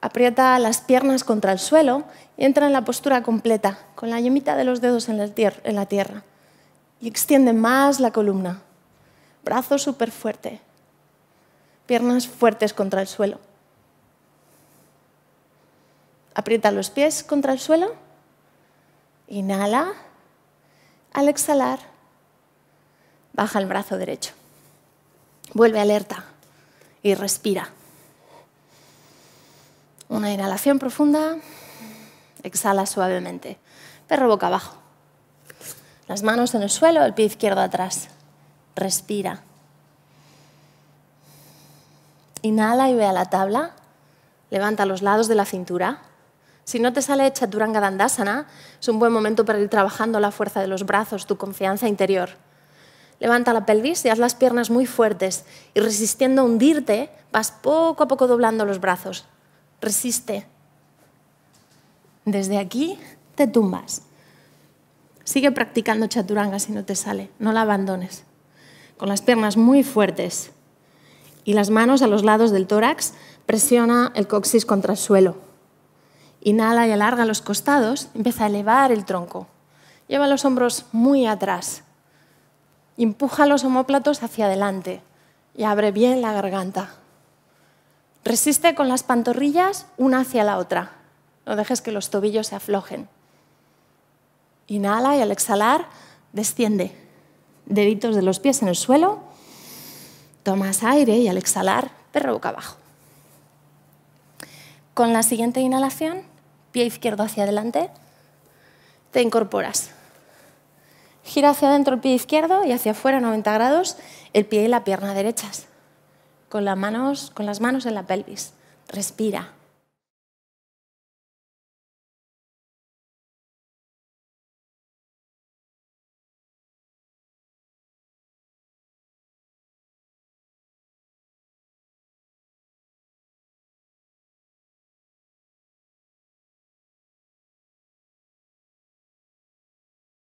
Aprieta las piernas contra el suelo y entra en la postura completa, con la yemita de los dedos en la tierra. Y extiende más la columna. Brazo súper fuerte. Piernas fuertes contra el suelo. Aprieta los pies contra el suelo. Inhala. Al exhalar, baja el brazo derecho. Vuelve alerta y respira. Una inhalación profunda, exhala suavemente. Perro boca abajo. Las manos en el suelo, el pie izquierdo atrás. Respira. Inhala y ve a la tabla. Levanta los lados de la cintura. Si no te sale Chaturanga Dandasana, es un buen momento para ir trabajando la fuerza de los brazos, tu confianza interior. Levanta la pelvis y haz las piernas muy fuertes y resistiendo a hundirte, vas poco a poco doblando los brazos resiste. Desde aquí te tumbas. Sigue practicando chaturanga si no te sale, no la abandones. Con las piernas muy fuertes y las manos a los lados del tórax, presiona el coxis contra el suelo. Inhala y alarga los costados, empieza a elevar el tronco. Lleva los hombros muy atrás. Empuja los homóplatos hacia adelante y abre bien la garganta. Resiste con las pantorrillas una hacia la otra. No dejes que los tobillos se aflojen. Inhala y al exhalar desciende. Deditos de los pies en el suelo. Tomas aire y al exhalar perro boca abajo. Con la siguiente inhalación, pie izquierdo hacia adelante, te incorporas. Gira hacia adentro el pie izquierdo y hacia afuera 90 grados el pie y la pierna derechas con, las manos, con las manos en la pelvis. Respira.